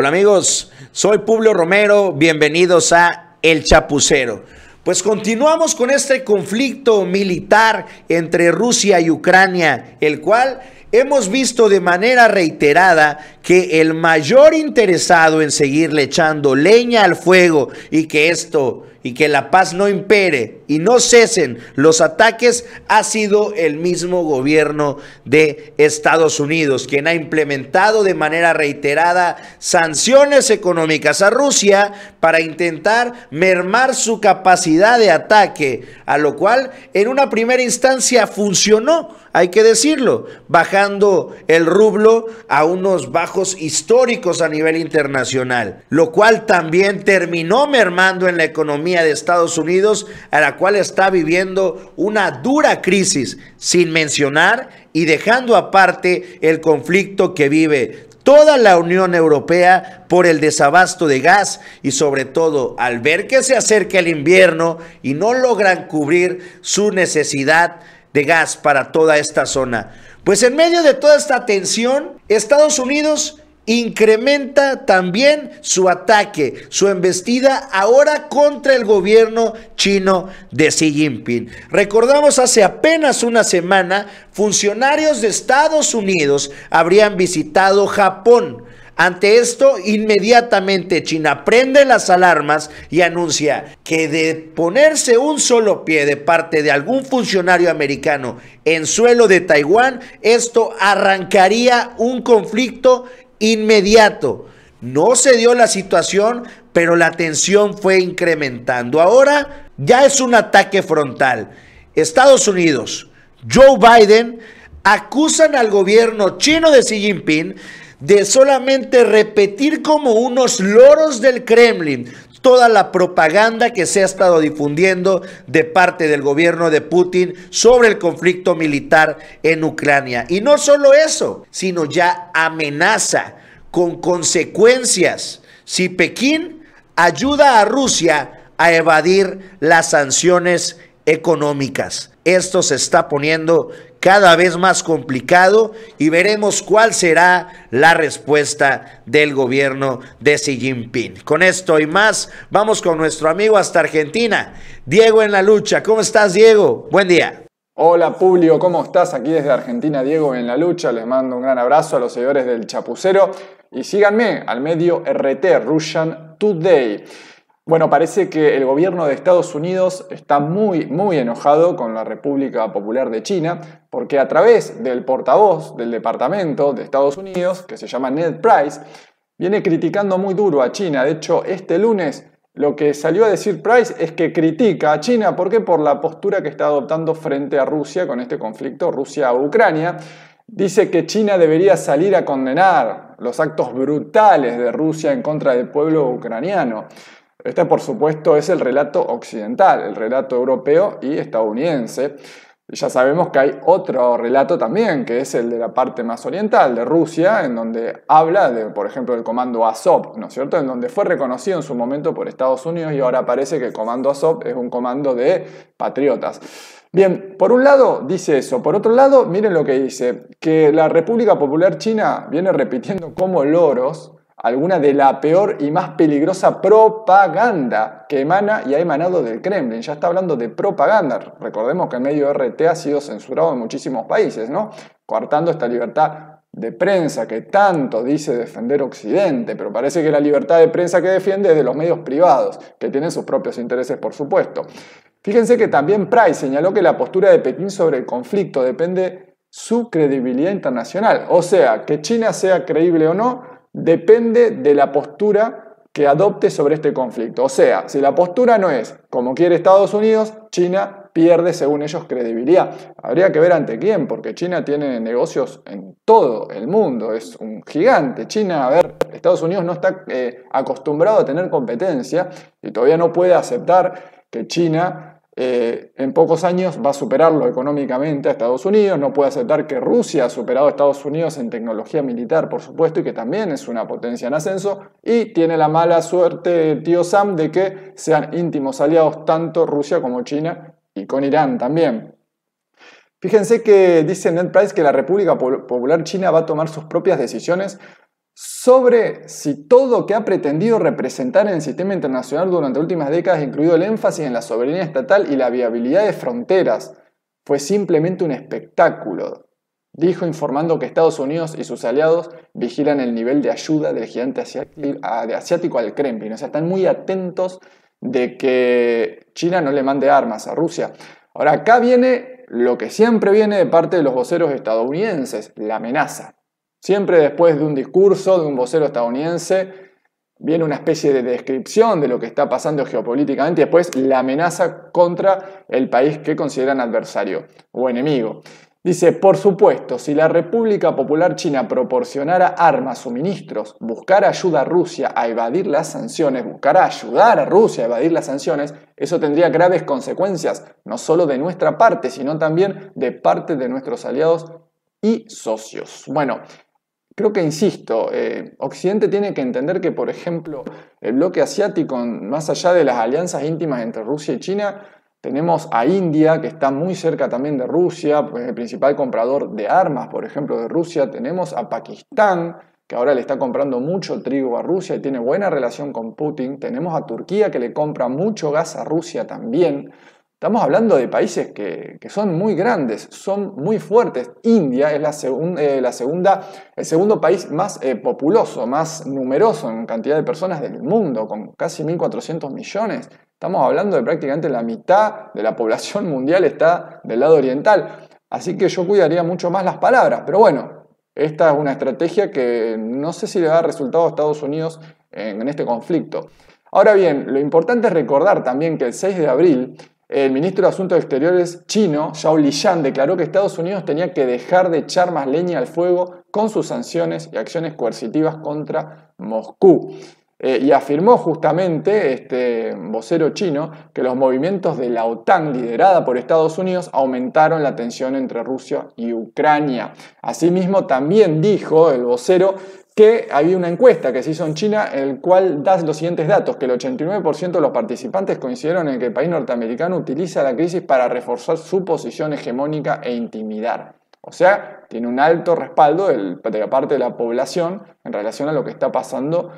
Hola amigos, soy Publio Romero, bienvenidos a El Chapucero. Pues continuamos con este conflicto militar entre Rusia y Ucrania, el cual Hemos visto de manera reiterada que el mayor interesado en seguirle echando leña al fuego y que esto y que la paz no impere y no cesen los ataques ha sido el mismo gobierno de Estados Unidos, quien ha implementado de manera reiterada sanciones económicas a Rusia para intentar mermar su capacidad de ataque, a lo cual en una primera instancia funcionó hay que decirlo, bajando el rublo a unos bajos históricos a nivel internacional, lo cual también terminó mermando en la economía de Estados Unidos, a la cual está viviendo una dura crisis, sin mencionar y dejando aparte el conflicto que vive toda la Unión Europea por el desabasto de gas y sobre todo al ver que se acerca el invierno y no logran cubrir su necesidad de gas para toda esta zona. Pues en medio de toda esta tensión, Estados Unidos incrementa también su ataque, su embestida ahora contra el gobierno chino de Xi Jinping. Recordamos hace apenas una semana, funcionarios de Estados Unidos habrían visitado Japón ante esto, inmediatamente China prende las alarmas y anuncia que de ponerse un solo pie de parte de algún funcionario americano en suelo de Taiwán, esto arrancaría un conflicto inmediato. No se dio la situación, pero la tensión fue incrementando. Ahora ya es un ataque frontal. Estados Unidos, Joe Biden, acusan al gobierno chino de Xi Jinping de solamente repetir como unos loros del Kremlin toda la propaganda que se ha estado difundiendo de parte del gobierno de Putin sobre el conflicto militar en Ucrania. Y no solo eso, sino ya amenaza con consecuencias si Pekín ayuda a Rusia a evadir las sanciones económicas. Esto se está poniendo cada vez más complicado y veremos cuál será la respuesta del gobierno de Xi Jinping. Con esto y más, vamos con nuestro amigo hasta Argentina, Diego en la lucha. ¿Cómo estás, Diego? Buen día. Hola público. ¿cómo estás? Aquí desde Argentina, Diego en la lucha. Les mando un gran abrazo a los seguidores del Chapucero y síganme al medio RT, Russian Today. Bueno, parece que el gobierno de Estados Unidos está muy, muy enojado con la República Popular de China, porque a través del portavoz del Departamento de Estados Unidos, que se llama Ned Price, viene criticando muy duro a China. De hecho, este lunes lo que salió a decir Price es que critica a China, ¿por qué? Por la postura que está adoptando frente a Rusia con este conflicto Rusia-Ucrania. Dice que China debería salir a condenar los actos brutales de Rusia en contra del pueblo ucraniano. Este, por supuesto, es el relato occidental, el relato europeo y estadounidense. ya sabemos que hay otro relato también, que es el de la parte más oriental, de Rusia, en donde habla, de, por ejemplo, del comando Azov, ¿no es cierto? En donde fue reconocido en su momento por Estados Unidos y ahora parece que el comando Azov es un comando de patriotas. Bien, por un lado dice eso, por otro lado, miren lo que dice, que la República Popular China viene repitiendo como loros alguna de la peor y más peligrosa propaganda que emana y ha emanado del Kremlin. Ya está hablando de propaganda. Recordemos que el medio RT ha sido censurado en muchísimos países, ¿no? Coartando esta libertad de prensa que tanto dice defender Occidente, pero parece que la libertad de prensa que defiende es de los medios privados, que tienen sus propios intereses, por supuesto. Fíjense que también Price señaló que la postura de Pekín sobre el conflicto depende su credibilidad internacional, o sea, que China sea creíble o no, depende de la postura que adopte sobre este conflicto. O sea, si la postura no es como quiere Estados Unidos, China pierde, según ellos, credibilidad. Habría que ver ante quién, porque China tiene negocios en todo el mundo, es un gigante. China, a ver, Estados Unidos no está eh, acostumbrado a tener competencia y todavía no puede aceptar que China eh, en pocos años va a superarlo económicamente a Estados Unidos, no puede aceptar que Rusia ha superado a Estados Unidos en tecnología militar, por supuesto, y que también es una potencia en ascenso, y tiene la mala suerte, tío Sam, de que sean íntimos aliados tanto Rusia como China y con Irán también. Fíjense que dice Ned Price que la República Popular China va a tomar sus propias decisiones sobre si todo lo que ha pretendido representar en el sistema internacional durante últimas décadas, incluido el énfasis en la soberanía estatal y la viabilidad de fronteras, fue simplemente un espectáculo, dijo informando que Estados Unidos y sus aliados vigilan el nivel de ayuda del gigante asiático al Kremlin, o sea, están muy atentos de que China no le mande armas a Rusia. Ahora, acá viene lo que siempre viene de parte de los voceros estadounidenses, la amenaza. Siempre después de un discurso de un vocero estadounidense viene una especie de descripción de lo que está pasando geopolíticamente y después la amenaza contra el país que consideran adversario o enemigo. Dice, por supuesto, si la República Popular China proporcionara armas, suministros, buscar ayuda a Rusia a evadir las sanciones, buscar ayudar a Rusia a evadir las sanciones, eso tendría graves consecuencias, no solo de nuestra parte, sino también de parte de nuestros aliados y socios. Bueno, creo que insisto, eh, Occidente tiene que entender que, por ejemplo, el bloque asiático, más allá de las alianzas íntimas entre Rusia y China, tenemos a India, que está muy cerca también de Rusia, pues el principal comprador de armas, por ejemplo, de Rusia. Tenemos a Pakistán, que ahora le está comprando mucho trigo a Rusia y tiene buena relación con Putin. Tenemos a Turquía, que le compra mucho gas a Rusia también. Estamos hablando de países que, son muy grandes, son muy fuertes. India es la, eh, segunda, el segundo país más eh, populoso, más numeroso en cantidad de personas del mundo, con casi 1.400 millones. Estamos hablando de prácticamente la mitad de la población mundial está del lado oriental. Así que yo cuidaría mucho más las palabras. Pero bueno, esta es una estrategia que no sé si le da resultado a Estados Unidos en este conflicto. Ahora bien, lo importante es recordar también que el 6 de abril el ministro de Asuntos Exteriores chino, Zhao Liyan, declaró que Estados Unidos tenía que dejar de echar más leña al fuego con sus sanciones y acciones coercitivas contra Moscú. Eh, y afirmó justamente este vocero chino que los movimientos de la OTAN liderada por Estados Unidos aumentaron la tensión entre Rusia y Ucrania. Asimismo, también dijo el vocero que había una encuesta que se hizo en China, el cual da los siguientes datos, que el 89% de los participantes coincidieron en que el país norteamericano utiliza la crisis para reforzar su posición hegemónica e intimidar. O sea, tiene un alto respaldo de la parte de la población en relación a lo que está pasando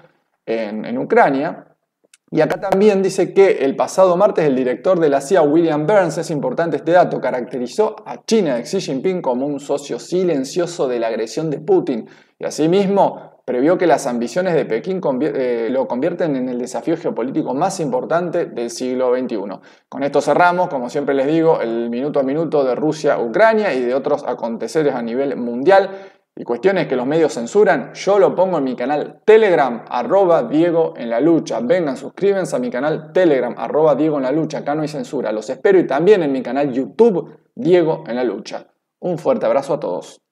en, Ucrania. Y acá también dice que el pasado martes el director de la CIA, William Burns, es importante este dato, caracterizó a China de Xi Jinping como un socio silencioso de la agresión de Putin y asimismo previó que las ambiciones de Pekín eh, lo convierten en el desafío geopolítico más importante del siglo XXI. Con esto cerramos, como siempre les digo, el minuto a minuto de Rusia, Ucrania y de otros aconteceres a nivel mundial y cuestiones que los medios censuran, yo lo pongo en mi canal Telegram, arroba Diego en la lucha. Vengan, suscríbanse a mi canal Telegram, arroba Diego en la lucha. Acá no hay censura. Los espero y también en mi canal YouTube, Diego en la lucha. Un fuerte abrazo a todos.